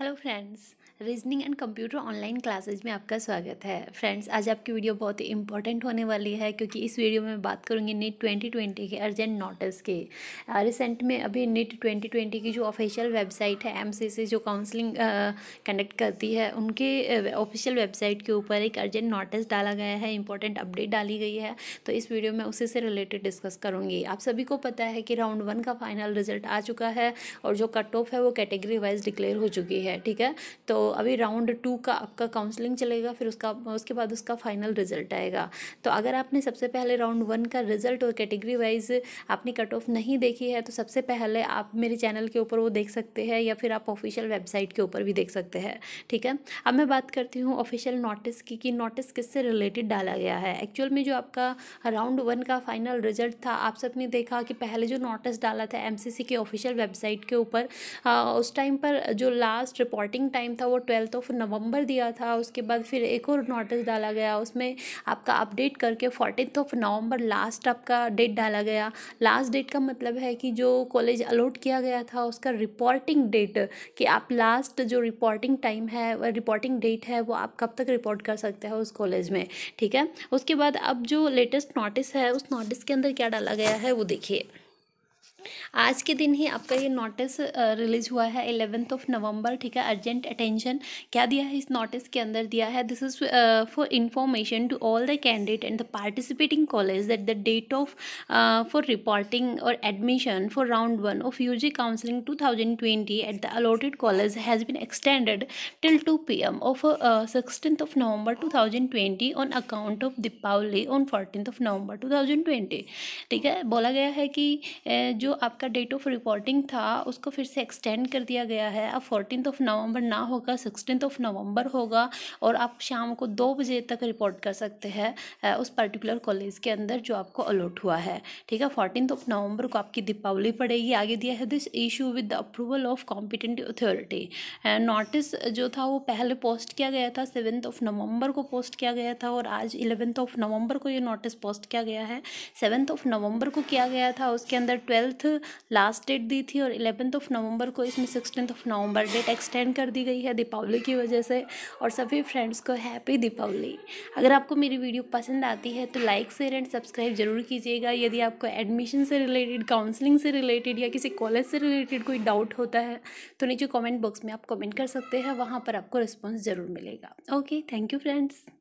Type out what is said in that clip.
hello friends reasoning and computer online classes में आपका स्वागत है फ्रेंड्स आज आपकी वीडियो बहुत ही इंपॉर्टेंट होने वाली है क्योंकि इस वीडियो में मैं बात करूंगी नीट 2020 के अर्जेंट नोटिस के रिसेंट में अभी नीट 2020 की जो ऑफिशियल वेबसाइट है एमसीसी जो काउंसलिंग कंडक्ट uh, करती है उनके ऑफिशियल uh, वेबसाइट के ऊपर एक अर्जेंट नोटिस डाला गया है इंपॉर्टेंट अपडेट डाली गई है तो इस वीडियो में उसी से रिलेटेड डिस्कस करूँगी आप सभी को पता है कि राउंड वन का फाइनल रिजल्ट आ चुका है और जो कट ऑफ है वो कैटेगरी वाइज डिक्लेयर हो चुकी है है ठीक है तो अभी राउंड टू का आपका काउंसलिंग चलेगा फिर उसका उसके बाद उसका फाइनल रिजल्ट आएगा तो अगर आपने सबसे पहले राउंड वन का रिजल्ट और कैटेगरी वाइज आपने कट ऑफ नहीं देखी है तो सबसे पहले आप मेरे चैनल के ऊपर वो देख सकते हैं या फिर आप ऑफिशियल वेबसाइट के ऊपर भी देख सकते हैं ठीक है अब मैं बात करती हूँ ऑफिशियल नोटिस की कि नोटिस किससे रिलेटेड डाला गया है एक्चुअल में जो आपका राउंड वन का फाइनल रिजल्ट था आप सबने देखा कि पहले जो नोटिस डाला था एमसीसी के ऑफिशियल वेबसाइट के ऊपर उस टाइम पर जो लास्ट लास्ट रिपोर्टिंग टाइम था वो ट्वेल्थ ऑफ नवंबर दिया था उसके बाद फिर एक और नोटिस डाला गया उसमें आपका अपडेट करके फोर्टीन ऑफ नवंबर लास्ट आपका डेट डाला गया लास्ट डेट का मतलब है कि जो कॉलेज अलॉट किया गया था उसका रिपोर्टिंग डेट कि आप लास्ट जो रिपोर्टिंग टाइम है रिपोर्टिंग डेट है वो आप कब तक रिपोर्ट कर सकते हैं उस कॉलेज में ठीक है उसके बाद अब जो लेटेस्ट नोटिस है उस नोटिस के अंदर क्या डाला गया है वो देखिए आज के दिन ही आपका ये नोटिस रिलीज हुआ है एलेवेंथ ऑफ नवंबर ठीक है अर्जेंट अटेंशन क्या दिया है इस नोटिस के अंदर दिया है this is for information to all the candidate and the participating college that the date of for reporting और admission for round one of U G counselling two thousand twenty at the allotted college has been extended till two P M of sixteen of November two thousand twenty on account of Deepavali on fourteen of November two thousand twenty ठीक है बोला गया है कि जो आपका date of reporting था उसको फिर से एक्सटेंड कर दिया गया है अब फोर्टीन ऑफ नवंबर ना होगा सिक्सटीन ऑफ नवंबर होगा और आप शाम को दो बजे तक रिपोर्ट कर सकते हैं उस पर्टिकुलर कॉलेज के अंदर जो आपको अलॉट हुआ है ठीक है फोर्टीन ऑफ नवंबर को आपकी दीपावली पड़ेगी आगे दिया है this issue with the approval of competent authority notice जो था वो पहले पोस्ट किया गया था सेवन्थ ऑफ नवंबर को पोस्ट किया गया था और आज इलेवेंथ ऑफ नवंबर को ये नोटिस पोस्ट किया गया है सेवन्थ ऑफ नवंबर को किया गया था उसके अंदर ट्वेल्थ ट्वेल्थ लास्ट डेट दी थी और इलेवेंथ ऑफ नवंबर को इसमें sixteen of November date extend कर दी गई है दीपावली की वजह से और सभी फ्रेंड्स को हैप्पी दीपावली अगर आपको मेरी वीडियो पसंद आती है तो लाइक शेयर एंड सब्सक्राइब जरूर कीजिएगा यदि आपको एडमिशन से रिलेटेड काउंसलिंग से रिलेटेड या किसी कॉलेज से रिलेटेड कोई डाउट होता है तो नीचे कॉमेंट बॉक्स में आप कॉमेंट कर सकते हैं वहाँ पर आपको रिस्पॉन्स ज़रूर मिलेगा ओके थैंक यू फ्रेंड्स